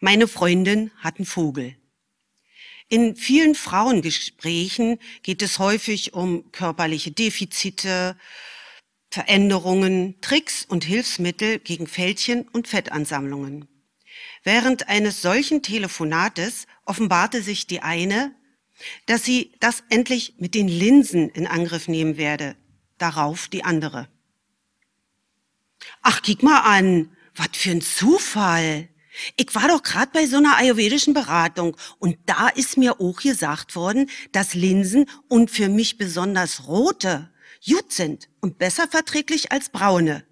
Meine Freundin hat einen Vogel. In vielen Frauengesprächen geht es häufig um körperliche Defizite, Veränderungen, Tricks und Hilfsmittel gegen Fältchen und Fettansammlungen. Während eines solchen Telefonates offenbarte sich die eine, dass sie das endlich mit den Linsen in Angriff nehmen werde. Darauf die andere. Ach, kick mal an, was für ein Zufall. Ich war doch gerade bei so einer ayurvedischen Beratung und da ist mir auch gesagt worden, dass Linsen und für mich besonders rote gut sind und besser verträglich als braune.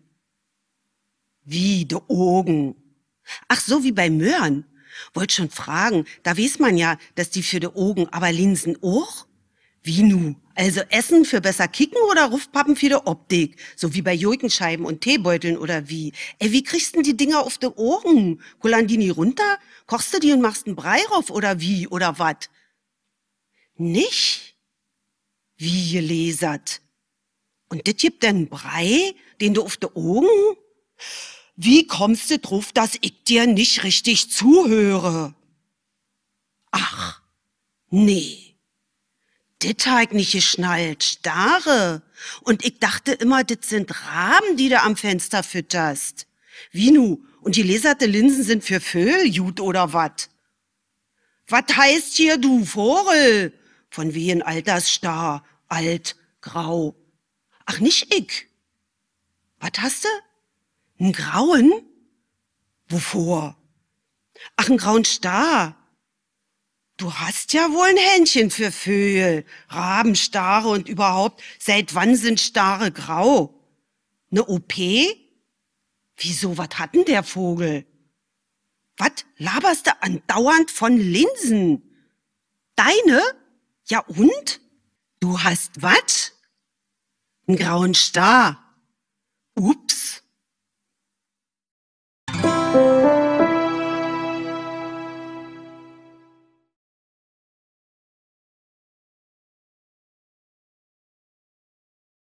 Wie de Augen. Ach so, wie bei Möhren. Wollt schon fragen, da weiß man ja, dass die für de Augen, aber Linsen auch? Wie nu? Also Essen für besser kicken oder Rufpappen für die Optik? So wie bei Jurkenscheiben und Teebeuteln oder wie? Ey, wie kriegst denn die Dinger auf die Ohren? Kolandini runter? Kochst du die und machst einen Brei rauf oder wie oder wat? Nicht? Wie gelesert? Und dit gibt denn Brei, den du auf die Ohren? Wie kommst du drauf, dass ich dir nicht richtig zuhöre? Ach, nee dit hab ich nicht geschnallt, Stare. Und ich dachte immer, dit sind Raben, die du am Fenster fütterst. Wie nu? Und die leserte Linsen sind für Vögel Jut oder wat? Wat heißt hier du Vogel? Von wehen altersstar, alt, grau. Ach, nicht ich. Wat hast du? N grauen? Wovor? Ach, n grauen Star. Du hast ja wohl ein Händchen für Vögel, Raben, Stare und überhaupt, seit wann sind Starre grau? Ne OP? Wieso, was hat denn der Vogel? Was laberst du andauernd von Linsen? Deine? Ja und? Du hast was? Einen grauen Star. Ups.